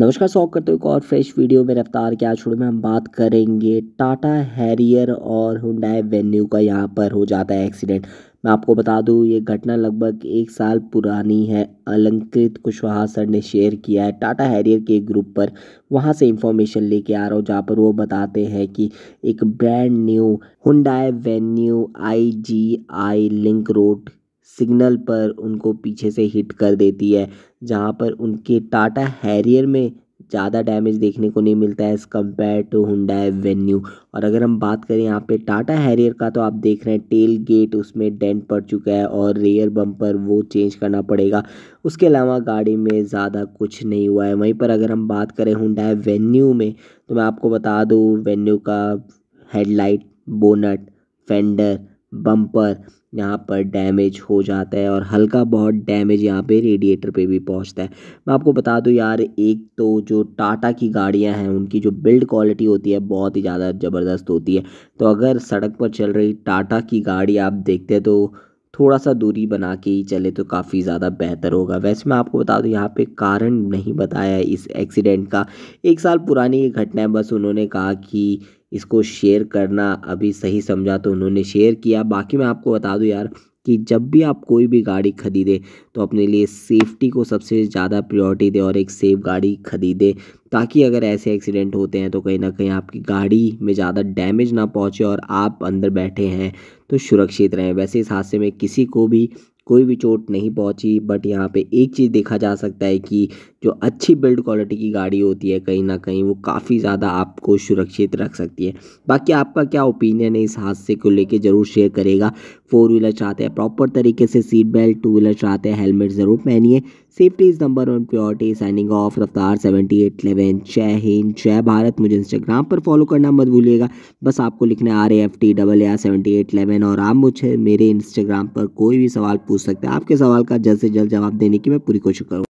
नमस्कार स्वागत करते हुए एक और फ्रेश वीडियो में रफ्तार के आज में हम बात करेंगे टाटा हैरियर और हुडाई वेन्यू का यहाँ पर हो जाता है एक्सीडेंट मैं आपको बता दूँ ये घटना लगभग एक साल पुरानी है अलंकृत कुशवाहा सर ने शेयर किया है टाटा हैरियर के ग्रुप पर वहाँ से इंफॉर्मेशन लेके आ रहा हूँ जहाँ पर वो बताते हैं कि एक brand new Hyundai Venue I G I link road signal पर उनको पीछे से हिट कर देती है जहाँ पर उनके टाटा हैरियर में ज़्यादा डैमेज देखने को नहीं मिलता है as compare to Hyundai Venue और अगर हम बात करें यहाँ पे टाटा हैरियर का तो आप देख रहे हैं टेल गेट उसमें डेंट पड़ चुका है और रेयर बम्पर वो चेंज करना पड़ेगा उसके अलावा गाड़ी में ज़्यादा कुछ नहीं हुआ है वहीं पर अगर हम बात करें हुडा वेन्यू में तो मैं आपको बता दूँ वेन्यू का हेडलाइट बोनट फेंडर बम्पर यहाँ पर डैमेज हो जाता है और हल्का बहुत डैमेज यहाँ पे रेडिएटर पे भी पहुँचता है मैं आपको बता दूँ यार एक तो जो टाटा की गाड़ियाँ हैं उनकी जो बिल्ड क्वालिटी होती है बहुत ही ज़्यादा ज़बरदस्त होती है तो अगर सड़क पर चल रही टाटा की गाड़ी आप देखते हैं तो थोड़ा सा दूरी बना के ही चले तो काफ़ी ज़्यादा बेहतर होगा वैसे मैं आपको बता दूँ यहाँ पे कारण नहीं बताया इस एक्सीडेंट का एक साल पुरानी ये घटना है बस उन्होंने कहा कि इसको शेयर करना अभी सही समझा तो उन्होंने शेयर किया बाकी मैं आपको बता दूँ यार कि जब भी आप कोई भी गाड़ी खरीदें तो अपने लिए सेफ्टी को सबसे ज़्यादा प्रियोरिटी दें और एक सेफ गाड़ी खरीदें ताकि अगर ऐसे एक्सीडेंट होते हैं तो कहीं ना कहीं आपकी गाड़ी में ज़्यादा डैमेज ना पहुँचे और आप अंदर बैठे हैं तो सुरक्षित रहें वैसे इस हादसे में किसी को भी कोई भी चोट नहीं पहुंची बट यहाँ पे एक चीज़ देखा जा सकता है कि जो अच्छी बिल्ड क्वालिटी की गाड़ी होती है कहीं ना कहीं वो काफ़ी ज़्यादा आपको सुरक्षित रख सकती है बाकी आपका क्या ओपिनियन है इस हादसे को लेके ज़रूर शेयर करेगा फोर व्हीलर चाहते हैं प्रॉपर तरीके से सीट बेल्ट टू व्हीलर चाहते हैं हेलमेट ज़रूर पहनिए safety is number one purity signing off Raftaar seventy eight eleven जय हिंद जय भारत मुझे इंस्टाग्राम पर फॉलो करना मत भूलिएगा बस आपको लिखना है R F T double R seventy eight eleven और आप मुझे मेरे इंस्टाग्राम पर कोई भी सवाल पूछ सकते हैं आपके सवाल का जल्द से जल्द जवाब देने की मैं पूरी कोशिश करूँ